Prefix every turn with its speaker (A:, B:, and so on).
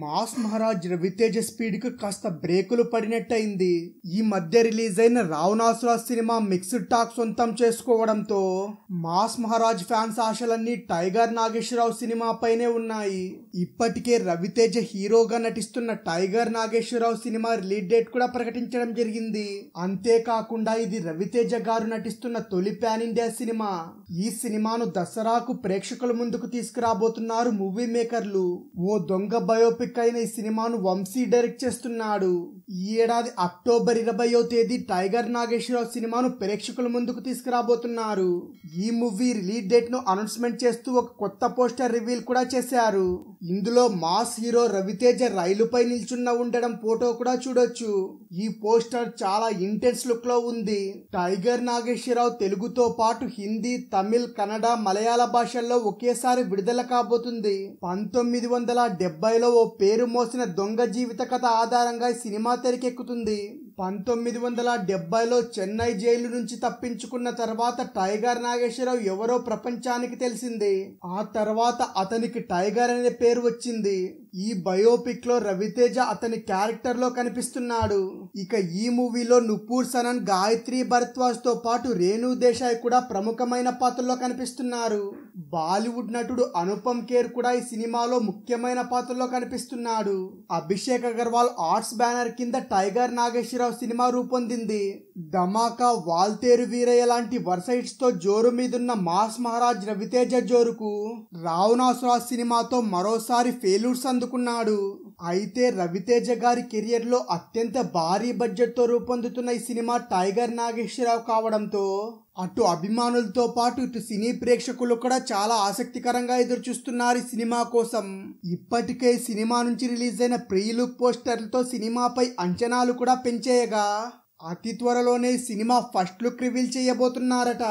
A: mass Maharaj Raviteja speed కు కాస్త బ్రేకులు పడినట్టయింది ఈ మధ్య రిలీజ్ అయిన రావణాసుర సినిమా మిక్స్డ్ టాక్ సొంతం చేసుకోవడంతో మాస్ మహారాజ్ ఫ్యాన్స్ ఆశలన్నీ టైగర్ నాగేశ్వరరావు సినిమా పైనే ఉన్నాయి ఇప్పటికే రవితేజ హీరోగా నటిస్తున్న టైగర్ నాగేశ్వరరావు సినిమా రిలీజ్ డేట్ కూడా ప్రకటించడం జరిగింది అంతేకాకుండా ఇది రవితేజ గారు నటిస్తున్న తొలి ప్యాన్ ఇండియా సినిమా ఈ సినిమాను దసరాకు ప్రేక్షకుల ముందుకు తీసుకురాబోతున్నారు మూవీ మేకర్లు ఓ దొంగ బయోపిక్ టాపిక్ అయిన ఈ సినిమాను వంశీ డైరెక్ట్ చేస్తున్నాడు ఈ ఏడాది అక్టోబర్ ఇరవయో తేదీ టైగర్ నాగేశ్వరరావు సినిమాను ప్రేక్షకుల ముందుకు తీసుకురాబోతున్నారు ఈ మూవీ రిలీజ్ డేట్ ను అనౌన్స్మెంట్ చేస్తూ ఒక కొత్త పోస్టర్ రివీల్ కూడా చేశారు ఇందులో మాస్ హీరో రవితేజ రైలుపై నిల్చున్న ఉండడం ఫోటో కూడా చూడొచ్చు ఈ పోస్టర్ చాలా ఇంటెన్స్ లుక్ లో ఉంది టైగర్ నాగేశ్వరరావు తెలుగుతో పాటు హిందీ తమిళ్ కన్నడ మలయాళ భాషల్లో ఒకేసారి విడుదల కాబోతుంది పంతొమ్మిది వందల డెబ్బైలో ఓ పేరు మోసిన దొంగ జీవిత కథ ఆధారంగా సినిమా తెరకెక్కుతుంది పంతొమ్మిది వందల డెబ్బైలో చెన్నై జైలు నుంచి తప్పించుకున్న తర్వాత టైగర్ నాగేశ్వరరావు ఎవరో ప్రపంచానికి తెలిసింది ఆ తర్వాత అతనికి టైగర్ అనే పేరు వచ్చింది ఈ బయోపిక్ లో రవితేజ అతని క్యారెక్టర్ లో కనిపిస్తున్నాడు ఇక ఈ మూవీలో నుపూర్ సనన్ గాయత్రి భరద్వాజ్ తో పాటు రేణు దేశాయ్ కూడా ప్రముఖమైన పాత్రలో కనిపిస్తున్నారు బాలీవుడ్ నటుడు అనుపమ్ ఖేర్ కూడా ఈ సినిమాలో ముఖ్యమైన పాత్రలో కనిపిస్తున్నాడు అభిషేక్ అగర్వాల్ ఆర్ట్స్ బ్యానర్ కింద టైగర్ నాగేశ్వర నాగేశ్వరరావు సినిమా రూపొందింది ధమాకా వాల్తేరు వీరయ్య లాంటి వరుస తో జోరు మీదున్న మాస్ మహారాజ్ రవితేజ జోరుకు రావణాసురా సినిమాతో మరోసారి ఫెయిల్యూర్స్ అందుకున్నాడు అయితే రవితేజ గారి కెరియర్లో అత్యంత భారీ బడ్జెట్తో రూపొందుతున్న ఈ సినిమా టైగర్ నాగేశ్వరరావు కావడంతో అటు అభిమానులతో పాటు ఇటు సినీ ప్రేక్షకులు కూడా చాలా ఆసక్తికరంగా ఎదురుచూస్తున్నారు ఈ సినిమా కోసం ఇప్పటికే సినిమా నుంచి రిలీజ్ అయిన ప్రీ లుక్ పోస్టర్లతో సినిమాపై అంచనాలు కూడా పెంచేయగా అతి త్వరలోనే సినిమా ఫస్ట్ లుక్ రివీల్ చేయబోతున్నారట